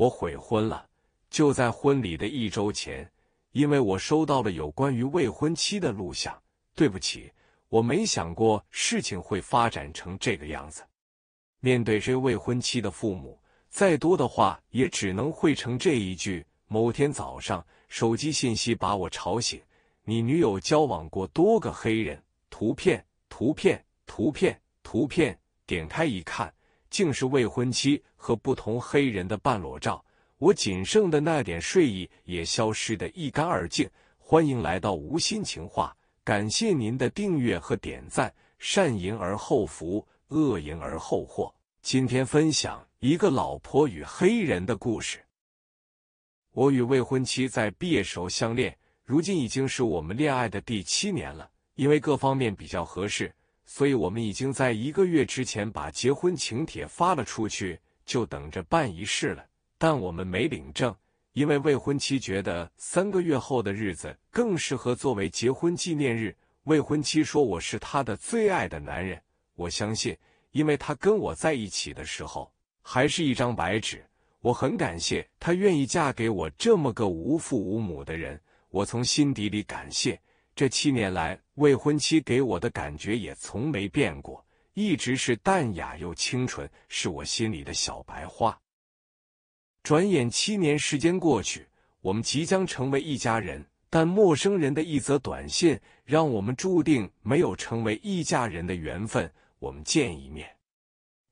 我悔婚了，就在婚礼的一周前，因为我收到了有关于未婚妻的录像。对不起，我没想过事情会发展成这个样子。面对这未婚妻的父母，再多的话也只能汇成这一句。某天早上，手机信息把我吵醒，你女友交往过多个黑人，图片，图片，图片，图片，点开一看。竟是未婚妻和不同黑人的半裸照，我仅剩的那点睡意也消失的一干二净。欢迎来到无心情话，感谢您的订阅和点赞。善淫而后福，恶淫而后祸。今天分享一个老婆与黑人的故事。我与未婚妻在毕业时候相恋，如今已经是我们恋爱的第七年了，因为各方面比较合适。所以我们已经在一个月之前把结婚请帖发了出去，就等着办仪式了。但我们没领证，因为未婚妻觉得三个月后的日子更适合作为结婚纪念日。未婚妻说我是她的最爱的男人，我相信，因为她跟我在一起的时候还是一张白纸。我很感谢她愿意嫁给我这么个无父无母的人，我从心底里感谢。这七年来，未婚妻给我的感觉也从没变过，一直是淡雅又清纯，是我心里的小白花。转眼七年时间过去，我们即将成为一家人，但陌生人的一则短信，让我们注定没有成为一家人的缘分。我们见一面。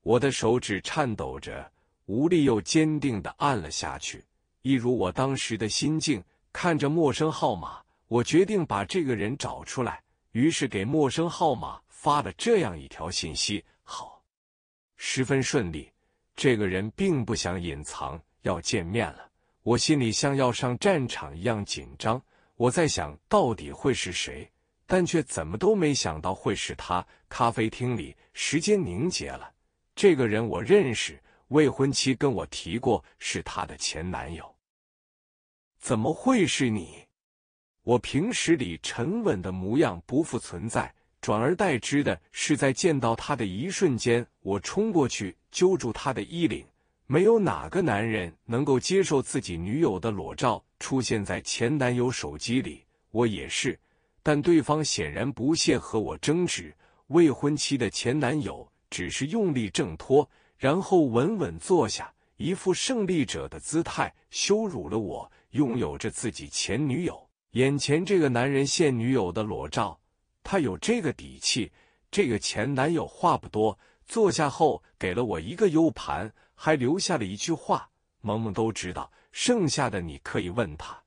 我的手指颤抖着，无力又坚定的按了下去，一如我当时的心境，看着陌生号码。我决定把这个人找出来，于是给陌生号码发了这样一条信息。好，十分顺利。这个人并不想隐藏，要见面了。我心里像要上战场一样紧张。我在想到底会是谁，但却怎么都没想到会是他。咖啡厅里，时间凝结了。这个人我认识，未婚妻跟我提过，是他的前男友。怎么会是你？我平时里沉稳的模样不复存在，转而代之的是在见到他的一瞬间，我冲过去揪住他的衣领。没有哪个男人能够接受自己女友的裸照出现在前男友手机里，我也是。但对方显然不屑和我争执，未婚妻的前男友只是用力挣脱，然后稳稳坐下，一副胜利者的姿态，羞辱了我拥有着自己前女友。眼前这个男人现女友的裸照，他有这个底气。这个前男友话不多，坐下后给了我一个 U 盘，还留下了一句话：“萌萌都知道，剩下的你可以问他。”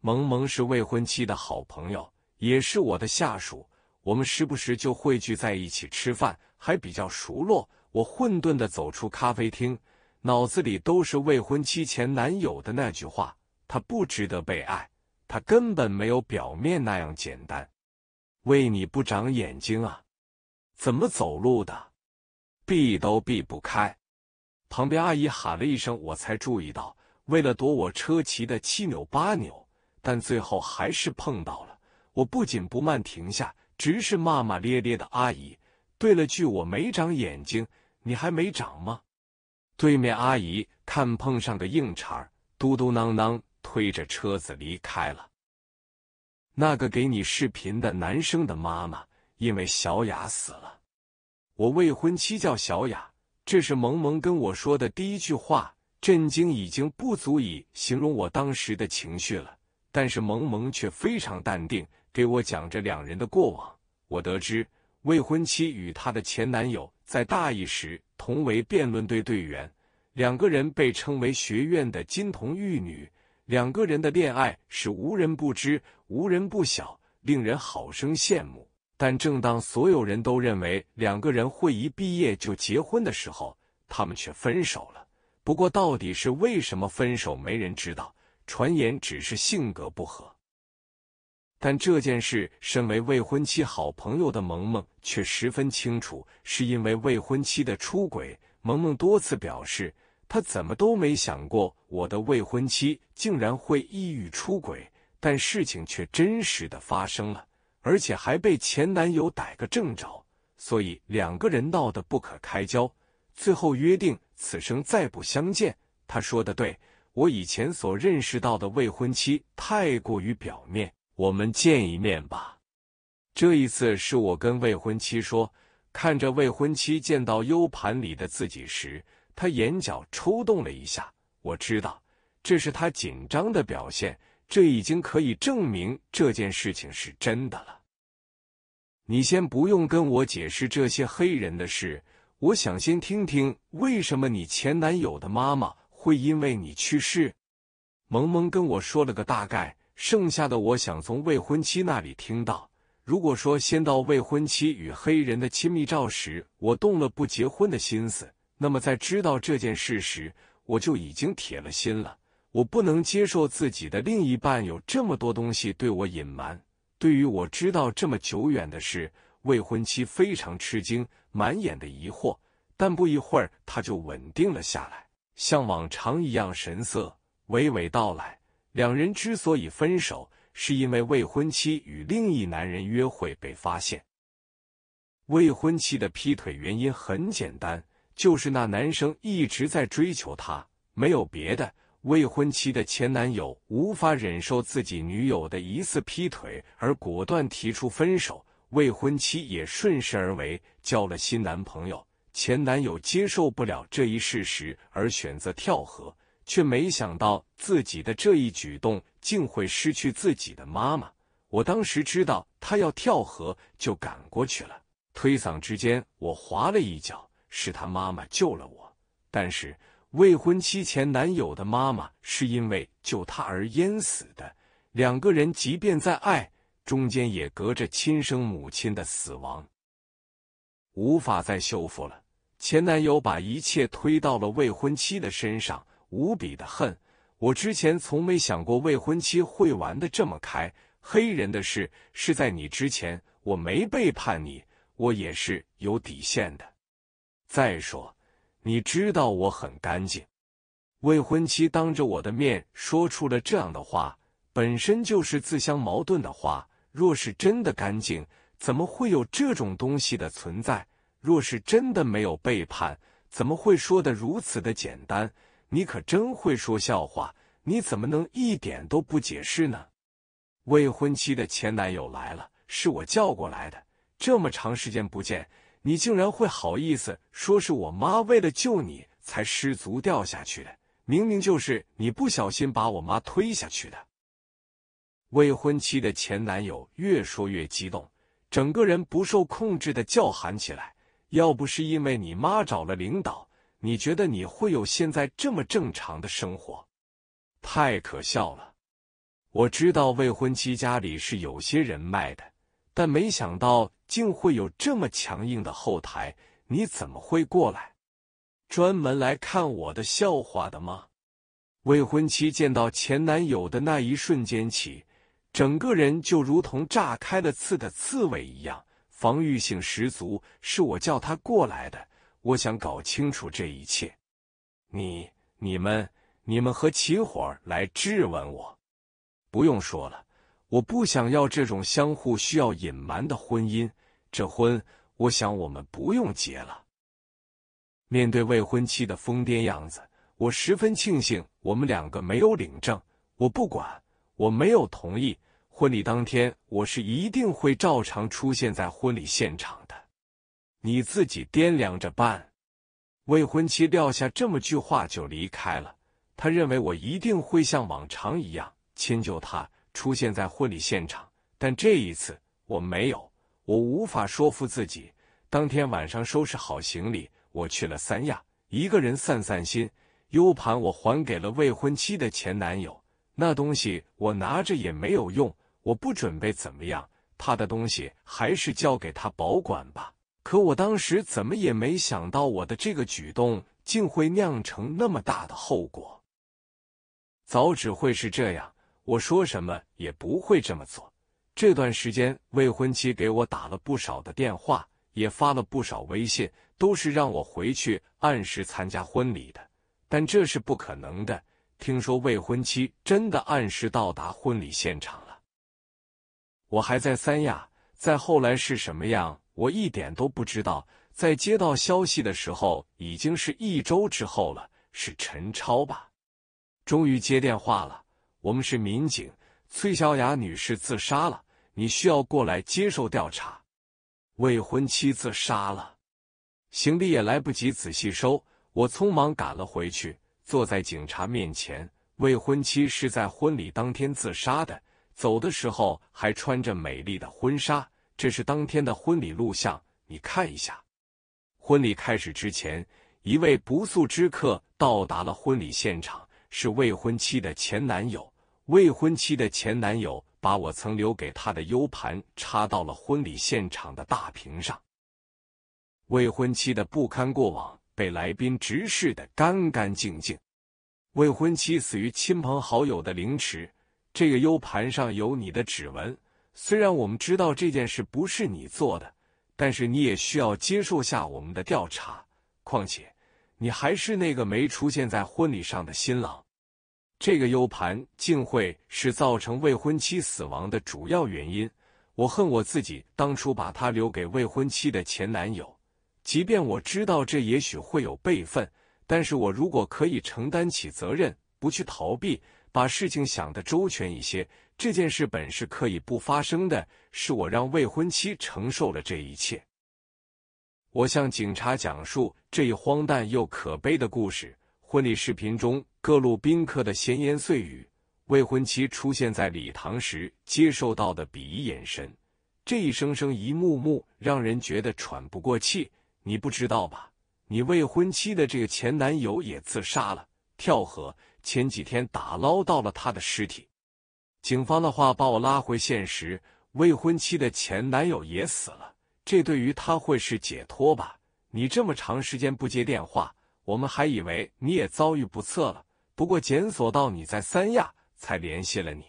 萌萌是未婚妻的好朋友，也是我的下属，我们时不时就汇聚在一起吃饭，还比较熟络。我混沌的走出咖啡厅，脑子里都是未婚妻前男友的那句话：“他不值得被爱。”他根本没有表面那样简单，为你不长眼睛啊？怎么走路的？避都避不开。旁边阿姨喊了一声，我才注意到，为了躲我车骑的七扭八扭，但最后还是碰到了。我不紧不慢停下，直是骂骂咧咧的阿姨，对了句我没长眼睛，你还没长吗？对面阿姨看碰上个硬茬，嘟嘟囔囔。推着车子离开了。那个给你视频的男生的妈妈，因为小雅死了。我未婚妻叫小雅，这是萌萌跟我说的第一句话。震惊已经不足以形容我当时的情绪了，但是萌萌却非常淡定，给我讲着两人的过往。我得知未婚妻与她的前男友在大一时同为辩论队队员，两个人被称为学院的金童玉女。两个人的恋爱是无人不知、无人不晓，令人好生羡慕。但正当所有人都认为两个人会一毕业就结婚的时候，他们却分手了。不过，到底是为什么分手，没人知道。传言只是性格不合，但这件事，身为未婚妻好朋友的萌萌却十分清楚，是因为未婚妻的出轨。萌萌多次表示。他怎么都没想过，我的未婚妻竟然会抑郁出轨，但事情却真实的发生了，而且还被前男友逮个正着，所以两个人闹得不可开交，最后约定此生再不相见。他说的对，我以前所认识到的未婚妻太过于表面，我们见一面吧。这一次是我跟未婚妻说，看着未婚妻见到 U 盘里的自己时。他眼角抽动了一下，我知道这是他紧张的表现，这已经可以证明这件事情是真的了。你先不用跟我解释这些黑人的事，我想先听听为什么你前男友的妈妈会因为你去世。萌萌跟我说了个大概，剩下的我想从未婚妻那里听到。如果说先到未婚妻与黑人的亲密照时，我动了不结婚的心思。那么，在知道这件事时，我就已经铁了心了。我不能接受自己的另一半有这么多东西对我隐瞒。对于我知道这么久远的事，未婚妻非常吃惊，满眼的疑惑。但不一会儿，他就稳定了下来，像往常一样神色娓娓道来。两人之所以分手，是因为未婚妻与另一男人约会被发现。未婚妻的劈腿原因很简单。就是那男生一直在追求她，没有别的。未婚妻的前男友无法忍受自己女友的一次劈腿，而果断提出分手。未婚妻也顺势而为，交了新男朋友。前男友接受不了这一事实，而选择跳河，却没想到自己的这一举动竟会失去自己的妈妈。我当时知道他要跳河，就赶过去了，推搡之间，我滑了一脚。是他妈妈救了我，但是未婚妻前男友的妈妈是因为救他而淹死的。两个人即便再爱，中间也隔着亲生母亲的死亡，无法再修复了。前男友把一切推到了未婚妻的身上，无比的恨。我之前从没想过未婚妻会玩的这么开。黑人的事是在你之前，我没背叛你，我也是有底线的。再说，你知道我很干净。未婚妻当着我的面说出了这样的话，本身就是自相矛盾的话。若是真的干净，怎么会有这种东西的存在？若是真的没有背叛，怎么会说的如此的简单？你可真会说笑话！你怎么能一点都不解释呢？未婚妻的前男友来了，是我叫过来的。这么长时间不见。你竟然会好意思说是我妈为了救你才失足掉下去的？明明就是你不小心把我妈推下去的！未婚妻的前男友越说越激动，整个人不受控制的叫喊起来。要不是因为你妈找了领导，你觉得你会有现在这么正常的生活？太可笑了！我知道未婚妻家里是有些人脉的，但没想到。竟会有这么强硬的后台？你怎么会过来，专门来看我的笑话的吗？未婚妻见到前男友的那一瞬间起，整个人就如同炸开了刺的刺猬一样，防御性十足。是我叫他过来的，我想搞清楚这一切。你、你们、你们和起伙来质问我，不用说了，我不想要这种相互需要隐瞒的婚姻。这婚，我想我们不用结了。面对未婚妻的疯癫样子，我十分庆幸我们两个没有领证。我不管，我没有同意。婚礼当天，我是一定会照常出现在婚礼现场的。你自己掂量着办。未婚妻撂下这么句话就离开了。他认为我一定会像往常一样迁就他，出现在婚礼现场。但这一次，我没有。我无法说服自己，当天晚上收拾好行李，我去了三亚，一个人散散心。U 盘我还给了未婚妻的前男友，那东西我拿着也没有用，我不准备怎么样，他的东西还是交给他保管吧。可我当时怎么也没想到，我的这个举动竟会酿成那么大的后果。早只会是这样，我说什么也不会这么做。这段时间，未婚妻给我打了不少的电话，也发了不少微信，都是让我回去按时参加婚礼的。但这是不可能的。听说未婚妻真的按时到达婚礼现场了，我还在三亚。再后来是什么样，我一点都不知道。在接到消息的时候，已经是一周之后了。是陈超吧？终于接电话了，我们是民警。崔小雅女士自杀了，你需要过来接受调查。未婚妻自杀了，行李也来不及仔细收，我匆忙赶了回去，坐在警察面前。未婚妻是在婚礼当天自杀的，走的时候还穿着美丽的婚纱。这是当天的婚礼录像，你看一下。婚礼开始之前，一位不速之客到达了婚礼现场，是未婚妻的前男友。未婚妻的前男友把我曾留给她的 U 盘插到了婚礼现场的大屏上，未婚妻的不堪过往被来宾直视的干干净净。未婚妻死于亲朋好友的凌迟。这个 U 盘上有你的指纹，虽然我们知道这件事不是你做的，但是你也需要接受下我们的调查。况且，你还是那个没出现在婚礼上的新郎。这个 U 盘竟会是造成未婚妻死亡的主要原因，我恨我自己当初把它留给未婚妻的前男友。即便我知道这也许会有备份，但是我如果可以承担起责任，不去逃避，把事情想得周全一些，这件事本是可以不发生的。是我让未婚妻承受了这一切。我向警察讲述这一荒诞又可悲的故事。婚礼视频中各路宾客的闲言碎语，未婚妻出现在礼堂时接受到的鄙夷眼神，这一声声一幕幕让人觉得喘不过气。你不知道吧？你未婚妻的这个前男友也自杀了，跳河。前几天打捞到了他的尸体。警方的话把我拉回现实，未婚妻的前男友也死了。这对于他会是解脱吧？你这么长时间不接电话。我们还以为你也遭遇不测了，不过检索到你在三亚，才联系了你。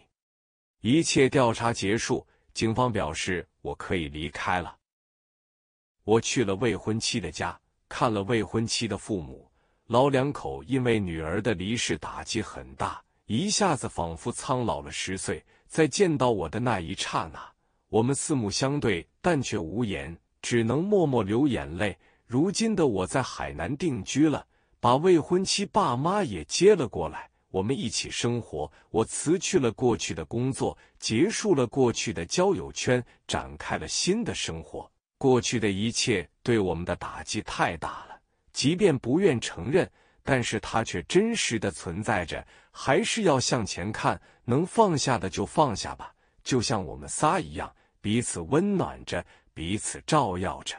一切调查结束，警方表示我可以离开了。我去了未婚妻的家，看了未婚妻的父母，老两口因为女儿的离世打击很大，一下子仿佛苍老了十岁。在见到我的那一刹那，我们四目相对，但却无言，只能默默流眼泪。如今的我在海南定居了，把未婚妻爸妈也接了过来，我们一起生活。我辞去了过去的工作，结束了过去的交友圈，展开了新的生活。过去的一切对我们的打击太大了，即便不愿承认，但是它却真实的存在着。还是要向前看，能放下的就放下吧。就像我们仨一样，彼此温暖着，彼此照耀着。